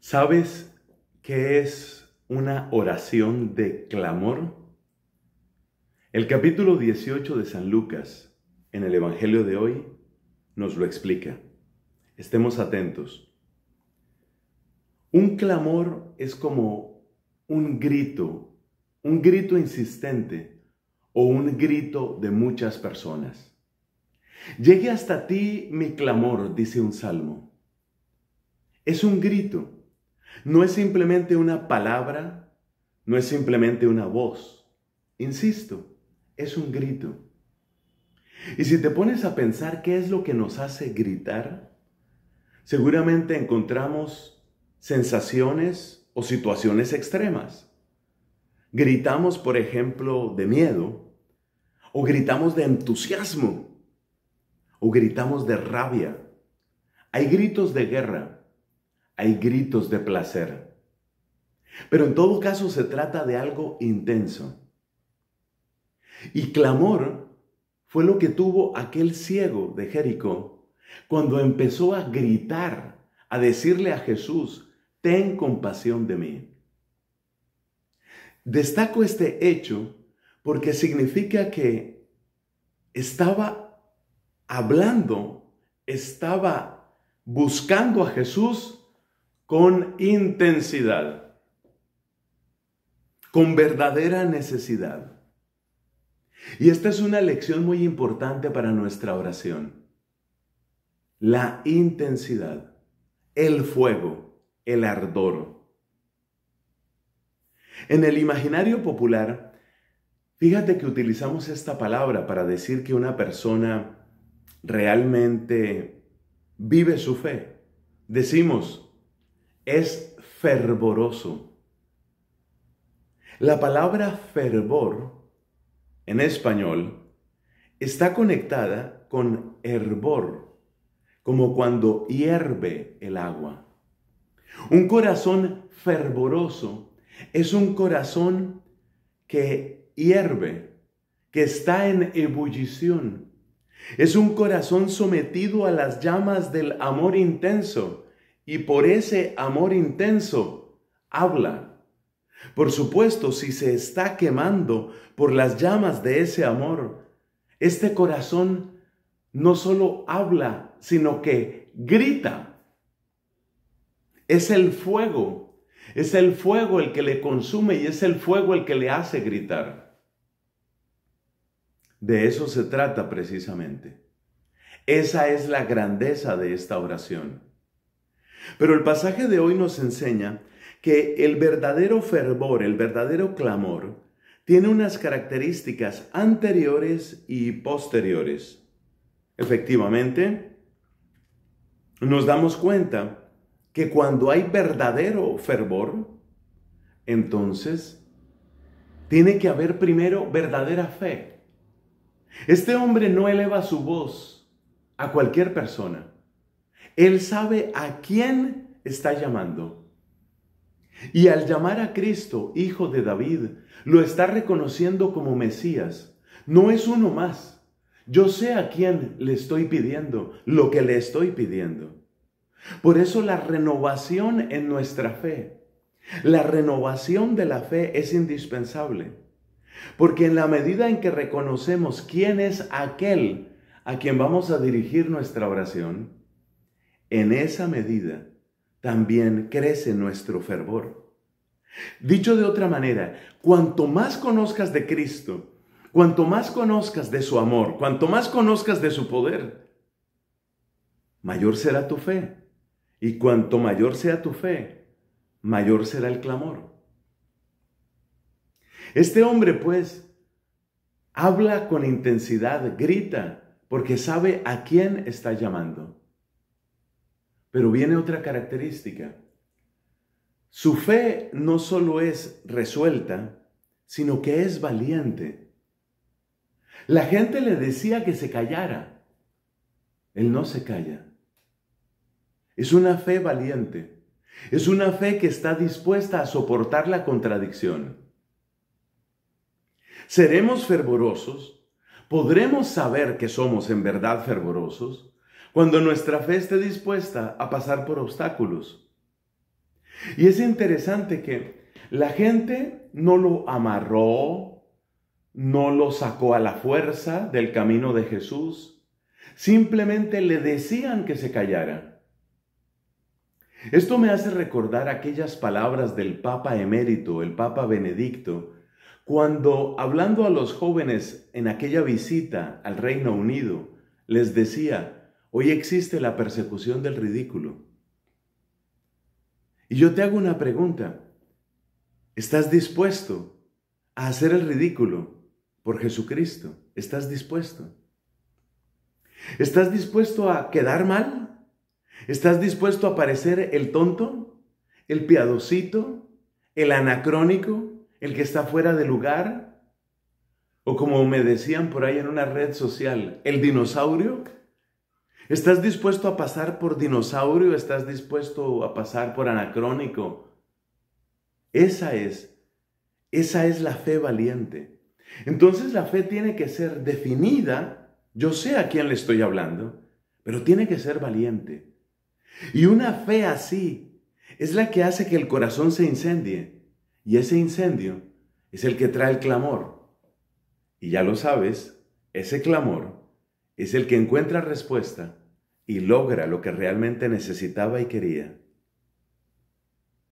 ¿Sabes qué es una oración de clamor? El capítulo 18 de San Lucas en el Evangelio de hoy nos lo explica. Estemos atentos. Un clamor es como un grito, un grito insistente o un grito de muchas personas. Llegue hasta ti mi clamor, dice un salmo. Es un grito no es simplemente una palabra, no es simplemente una voz. Insisto, es un grito. Y si te pones a pensar qué es lo que nos hace gritar, seguramente encontramos sensaciones o situaciones extremas. Gritamos, por ejemplo, de miedo, o gritamos de entusiasmo, o gritamos de rabia. Hay gritos de guerra, hay gritos de placer. Pero en todo caso se trata de algo intenso. Y clamor fue lo que tuvo aquel ciego de Jericó cuando empezó a gritar, a decirle a Jesús, ten compasión de mí. Destaco este hecho porque significa que estaba hablando, estaba buscando a Jesús con intensidad, con verdadera necesidad. Y esta es una lección muy importante para nuestra oración. La intensidad, el fuego, el ardor. En el imaginario popular, fíjate que utilizamos esta palabra para decir que una persona realmente vive su fe. Decimos, es fervoroso. La palabra fervor en español está conectada con hervor, como cuando hierve el agua. Un corazón fervoroso es un corazón que hierve, que está en ebullición. Es un corazón sometido a las llamas del amor intenso y por ese amor intenso habla. Por supuesto, si se está quemando por las llamas de ese amor, este corazón no solo habla, sino que grita. Es el fuego, es el fuego el que le consume y es el fuego el que le hace gritar. De eso se trata precisamente. Esa es la grandeza de esta oración. Pero el pasaje de hoy nos enseña que el verdadero fervor, el verdadero clamor, tiene unas características anteriores y posteriores. Efectivamente, nos damos cuenta que cuando hay verdadero fervor, entonces tiene que haber primero verdadera fe. Este hombre no eleva su voz a cualquier persona. Él sabe a quién está llamando. Y al llamar a Cristo, hijo de David, lo está reconociendo como Mesías. No es uno más. Yo sé a quién le estoy pidiendo lo que le estoy pidiendo. Por eso la renovación en nuestra fe, la renovación de la fe es indispensable. Porque en la medida en que reconocemos quién es aquel a quien vamos a dirigir nuestra oración, en esa medida también crece nuestro fervor. Dicho de otra manera, cuanto más conozcas de Cristo, cuanto más conozcas de su amor, cuanto más conozcas de su poder, mayor será tu fe. Y cuanto mayor sea tu fe, mayor será el clamor. Este hombre, pues, habla con intensidad, grita, porque sabe a quién está llamando. Pero viene otra característica. Su fe no solo es resuelta, sino que es valiente. La gente le decía que se callara. Él no se calla. Es una fe valiente. Es una fe que está dispuesta a soportar la contradicción. ¿Seremos fervorosos? ¿Podremos saber que somos en verdad fervorosos? Cuando nuestra fe esté dispuesta a pasar por obstáculos. Y es interesante que la gente no lo amarró, no lo sacó a la fuerza del camino de Jesús, simplemente le decían que se callara. Esto me hace recordar aquellas palabras del Papa emérito, el Papa Benedicto, cuando hablando a los jóvenes en aquella visita al Reino Unido, les decía, Hoy existe la persecución del ridículo. Y yo te hago una pregunta. ¿Estás dispuesto a hacer el ridículo por Jesucristo? ¿Estás dispuesto? ¿Estás dispuesto a quedar mal? ¿Estás dispuesto a parecer el tonto, el piadosito, el anacrónico, el que está fuera de lugar? O como me decían por ahí en una red social, el dinosaurio. ¿Estás dispuesto a pasar por dinosaurio? ¿Estás dispuesto a pasar por anacrónico? Esa es, esa es la fe valiente. Entonces la fe tiene que ser definida. Yo sé a quién le estoy hablando, pero tiene que ser valiente. Y una fe así es la que hace que el corazón se incendie. Y ese incendio es el que trae el clamor. Y ya lo sabes, ese clamor es el que encuentra respuesta y logra lo que realmente necesitaba y quería.